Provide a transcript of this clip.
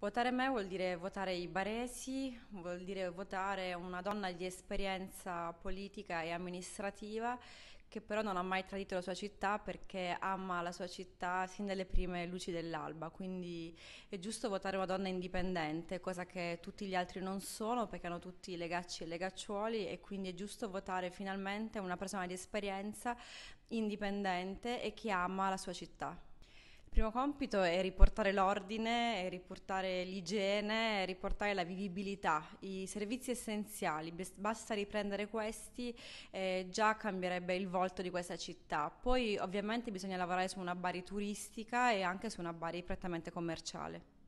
Votare me vuol dire votare i baresi, vuol dire votare una donna di esperienza politica e amministrativa che però non ha mai tradito la sua città perché ama la sua città sin dalle prime luci dell'alba, quindi è giusto votare una donna indipendente, cosa che tutti gli altri non sono perché hanno tutti legacci e legacciuoli e quindi è giusto votare finalmente una persona di esperienza indipendente e che ama la sua città. Il primo compito è riportare l'ordine, è riportare l'igiene, è riportare la vivibilità, i servizi essenziali, basta riprendere questi e già cambierebbe il volto di questa città. Poi ovviamente bisogna lavorare su una Bari turistica e anche su una Bari prettamente commerciale.